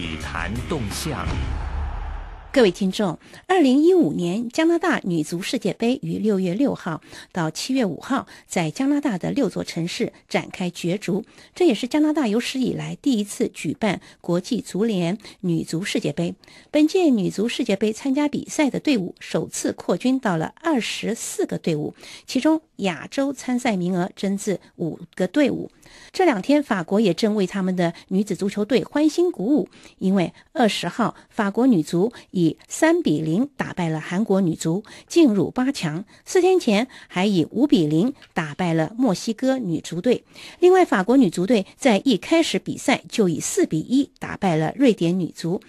股坛动向。各位听众，二零一五年加拿大女足世界杯于六月六号到七月五号在加拿大的六座城市展开角逐。这也是加拿大有史以来第一次举办国际足联女足世界杯。本届女足世界杯参加比赛的队伍首次扩军到了二十四个队伍，其中亚洲参赛名额增至五个队伍。这两天，法国也正为他们的女子足球队欢欣鼓舞，因为二十号，法国女足以三比零打败了韩国女足，进入八强。四天前还以五比零打败了墨西哥女足队。另外，法国女足队在一开始比赛就以四比一打败了瑞典女足，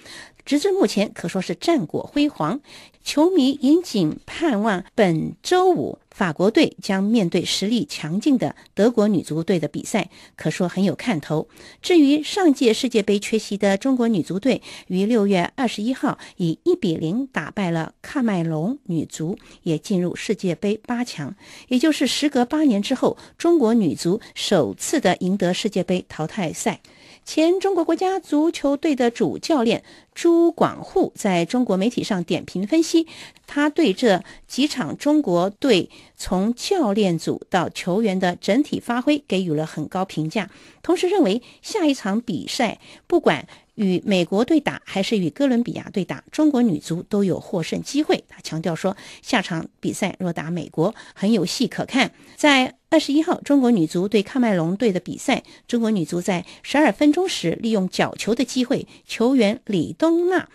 直至目前可说是战果辉煌。球迷引颈盼望本周五。法国队将面对实力强劲的德国女足队的比赛，可说很有看头。至于上届世界杯缺席的中国女足队，于六月二十一号以一比零打败了喀麦隆女足，也进入世界杯八强，也就是时隔八年之后，中国女足首次的赢得世界杯淘汰赛。前中国国家足球队的主教练朱广沪在中国媒体上点评分析，他对这。几场中国队从教练组到球员的整体发挥给予了很高评价，同时认为下一场比赛不管与美国对打还是与哥伦比亚对打，中国女足都有获胜机会。他强调说，下场比赛若打美国很有戏可看。在二十一号中国女足对喀麦隆队的比赛，中国女足在十二分钟时利用角球的机会，球员李冬娜。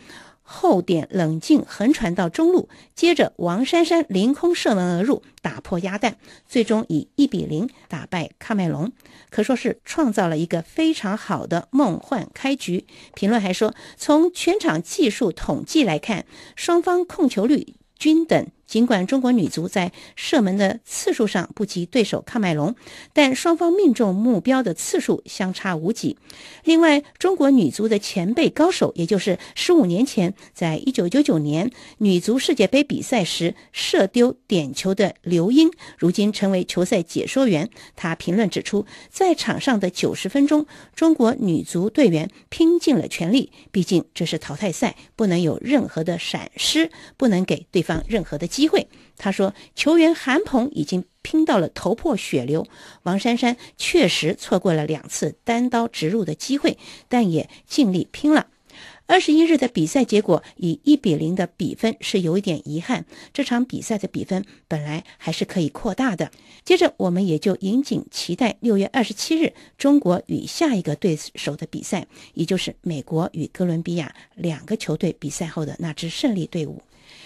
后点冷静横传到中路，接着王珊珊凌空射门而入，打破鸭蛋，最终以一比零打败喀麦隆，可说是创造了一个非常好的梦幻开局。评论还说，从全场技术统计来看，双方控球率均等。尽管中国女足在射门的次数上不及对手喀麦隆，但双方命中目标的次数相差无几。另外，中国女足的前辈高手，也就是十五年前在1999年女足世界杯比赛时射丢点球的刘英，如今成为球赛解说员。他评论指出，在场上的九十分钟，中国女足队员拼尽了全力，毕竟这是淘汰赛，不能有任何的闪失，不能给对方任何的机。机会，他说，球员韩鹏已经拼到了头破血流，王珊珊确实错过了两次单刀直入的机会，但也尽力拼了。二十一日的比赛结果以一比零的比分是有一点遗憾，这场比赛的比分本来还是可以扩大的。接着，我们也就引颈期待六月二十七日中国与下一个对手的比赛，也就是美国与哥伦比亚两个球队比赛后的那支胜利队伍。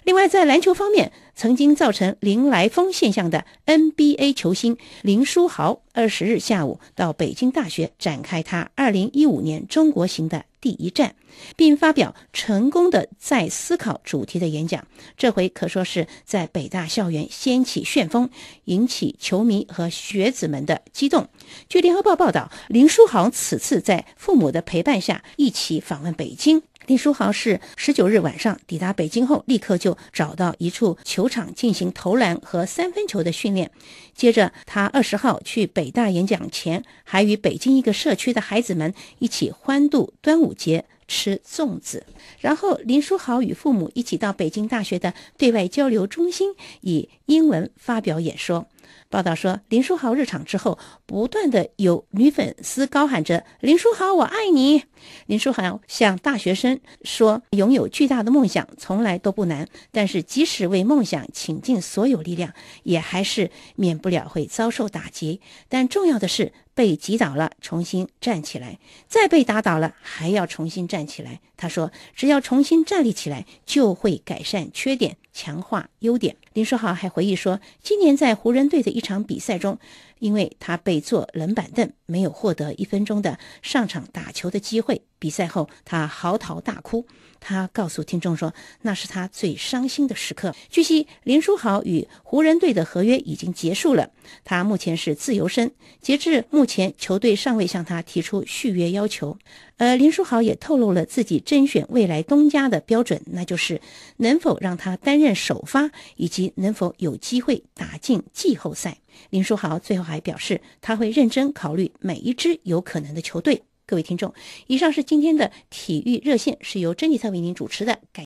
另外，在篮球方面，曾经造成“林来疯”现象的 NBA 球星林书豪，二十日下午到北京大学展开他二零一五年中国行的第一站，并发表成功的在思考主题的演讲。这回可说是在北大校园掀起旋风，引起球迷和学子们的激动。据《联合报》报道，林书豪此次在父母的陪伴下一起访问北京。林书豪是十九日晚上抵达北京后，立刻就找到一处球场进行投篮和三分球的训练。接着，他二十号去北大演讲前，还与北京一个社区的孩子们一起欢度端午节，吃粽子。然后，林书豪与父母一起到北京大学的对外交流中心，以英文发表演说。报道说，林书豪入场之后，不断的有女粉丝高喊着“林书豪，我爱你”。林书豪向大学生说：“拥有巨大的梦想，从来都不难。但是，即使为梦想倾尽所有力量，也还是免不了会遭受打击。但重要的是，被击倒了，重新站起来；再被打倒了，还要重新站起来。”他说：“只要重新站立起来，就会改善缺点。”强化优点。林书豪还回忆说，今年在湖人队的一场比赛中，因为他被坐冷板凳，没有获得一分钟的上场打球的机会。比赛后，他嚎啕大哭。他告诉听众说，那是他最伤心的时刻。据悉，林书豪与湖人队的合约已经结束了，他目前是自由身。截至目前，球队尚未向他提出续约要求。而林书豪也透露了自己甄选未来东家的标准，那就是能否让他担任首发，以及能否有机会打进季后赛。林书豪最后还表示，他会认真考虑每一支有可能的球队。各位听众，以上是今天的体育热线，是由甄妮特为您主持的。感